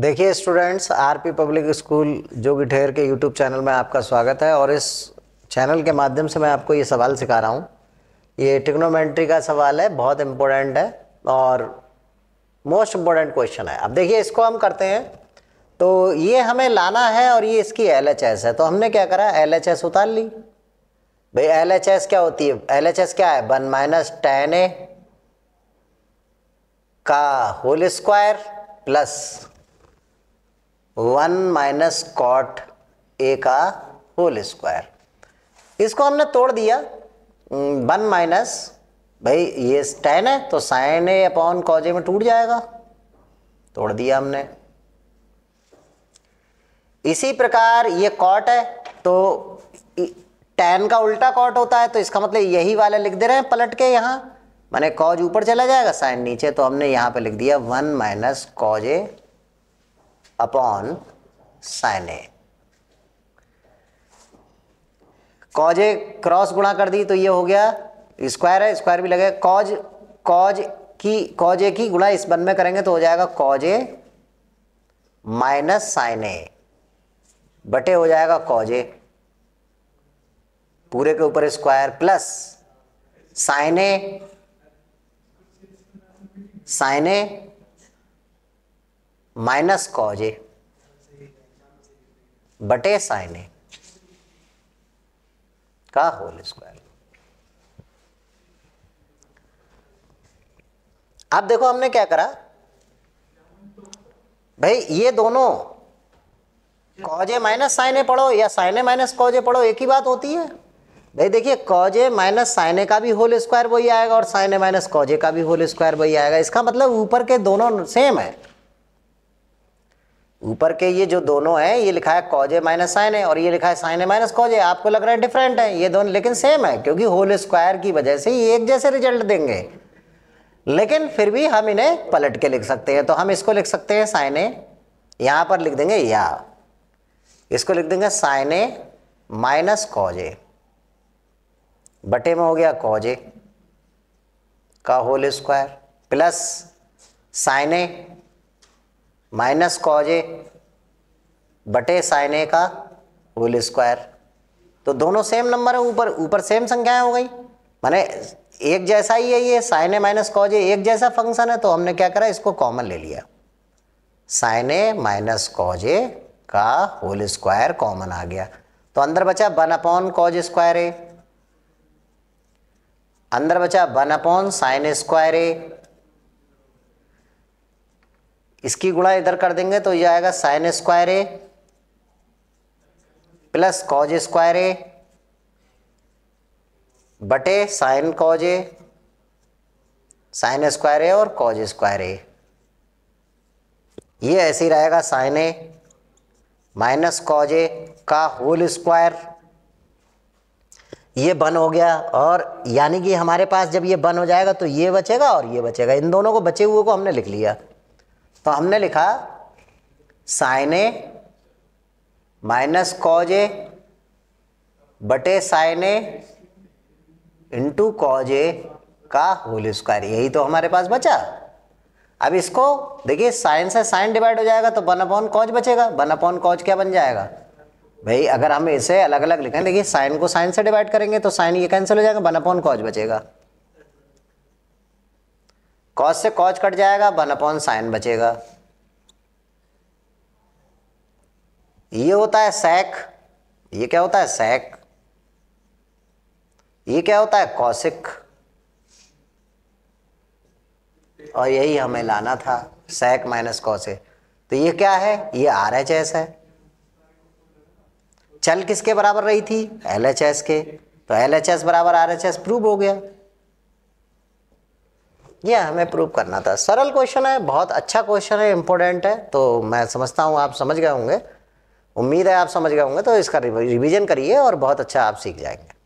देखिए students RP public school Jogi Ther के YouTube channel में आपका स्वागत है और इस चैनल के माध्यम से मैं आपको ये सवाल सिखा रहा हूँ ये टिक्नोमेंट्री का सवाल है बहुत इम्पोर्टेंट है और मोस्ट इम्पोर्टेंट क्वेश्चन है अब देखिए इसको हम करते हैं तो ये हमें लाना है और ये इसकी एल है तो हमने क्या करा एल उतार ली भाई एल क्या होती है एल क्या है वन माइनस टेन ए का whole square plus one minus cot A का होल स्क्वायर इसको हमने तोड़ दिया वन माइनस भाई ये टेन है तो साइन ए अपॉन कॉजे में टूट जाएगा तोड़ दिया हमने इसी प्रकार ये कॉट है तो टेन का उल्टा कॉट होता है तो इसका मतलब यही वाला लिख दे रहे हैं पलट के यहाँ मैंने कॉज ऊपर चला जाएगा साइन नीचे तो हमने यहाँ पे लिख दिया one minus cos A upon sine A cos A cross गुणा कर दी तो ये हो गया स्क्वायर है स्क्वायर भी लगेगा कॉज कॉज की कॉज ए की गुणा इस बन में करेंगे तो हो जाएगा cos A minus sine A बटे हो जाएगा कॉज ए पूरे के ऊपर square plus sine A sine A minus cos A बटे साइन ए का होल स्क्वायर अब देखो हमने क्या करा भाई ये दोनों कॉजे माइनस साइने पढ़ो या साइने माइनस कॉजे पढ़ो एक ही बात होती है भाई देखिए कॉजे माइनस साइने का भी होल स्क्वायर वही आएगा और साइने माइनस कॉजे का भी होल स्क्वायर वही आएगा इसका मतलब ऊपर के दोनों सेम है ऊपर के ये जो दोनों हैं ये लिखा है कॉजे माइनस साइन है और ये लिखा है साइन है माइनस कॉजे आपको लग रहा है डिफरेंट है ये दोनों लेकिन सेम है क्योंकि होल स्क्वायर की वजह से ये एक जैसे रिजल्ट देंगे लेकिन फिर भी हम इन्हें पलट के लिख सकते हैं तो हम इसको लिख सकते हैं साइन ए यहाँ पर लिख देंगे या इसको लिख देंगे साइन ए माइनस कॉजे बटे में हो गया कॉजे का whole square plus sine A minus cos A बटे साइन ए का होल स्क्वायर तो दोनों सेम नंबर है ऊपर ऊपर सेम संख्याएं हो गई माने एक जैसा ही है ये sine A minus cos A एक जैसा फंक्शन है तो हमने क्या करा इसको कॉमन ले लिया sine A minus cos A का होल स्क्वायर कॉमन आ गया तो अंदर बचा one upon cos square A अंदर बचा one upon sine square A इसकी गुणा इधर कर देंगे तो ये आएगा sine square A plus cos square A बटे sine cos A sine square A और कॉज स्क्वायर ए ये ऐसे ही रहेगा sine A minus cos A का होल स्क्वायर ये बन हो गया और यानी कि हमारे पास जब ये बन हो जाएगा तो ये बचेगा और ये बचेगा इन दोनों को बचे हुए को हमने लिख लिया तो हमने लिखा sine A minus cos A बटे sine A into cos A का होल स्क्वायर यही तो हमारे पास बचा अब इसको देखिए साइन से साइन डिवाइड हो जाएगा तो वन अपॉन कॉज बचेगा वन अपॉन कॉज क्या बन जाएगा भाई अगर हम इसे अलग अलग लिखें देखिए साइन को साइन से डिवाइड करेंगे तो साइन ये कैंसिल हो जाएगा वन अपॉन कॉज बचेगा कॉज से कॉज कट जाएगा वन अपॉन साइन बचेगा ये होता है सैक ये क्या होता है सैक ये क्या होता है कौशिक और यही हमें लाना था सैक माइनस कौशिक तो ये क्या है ये आर एच एस है चल किसके बराबर रही थी एल एच एस के तो एल एच एस बराबर आर एच एस प्रूव हो गया ये हमें प्रूव करना था सरल क्वेश्चन है बहुत अच्छा क्वेश्चन है इम्पोर्टेंट है तो मैं समझता हूँ आप समझ गए होंगे उम्मीद है आप समझ गए होंगे तो इसका रिविज़न करिए और बहुत अच्छा आप सीख जाएंगे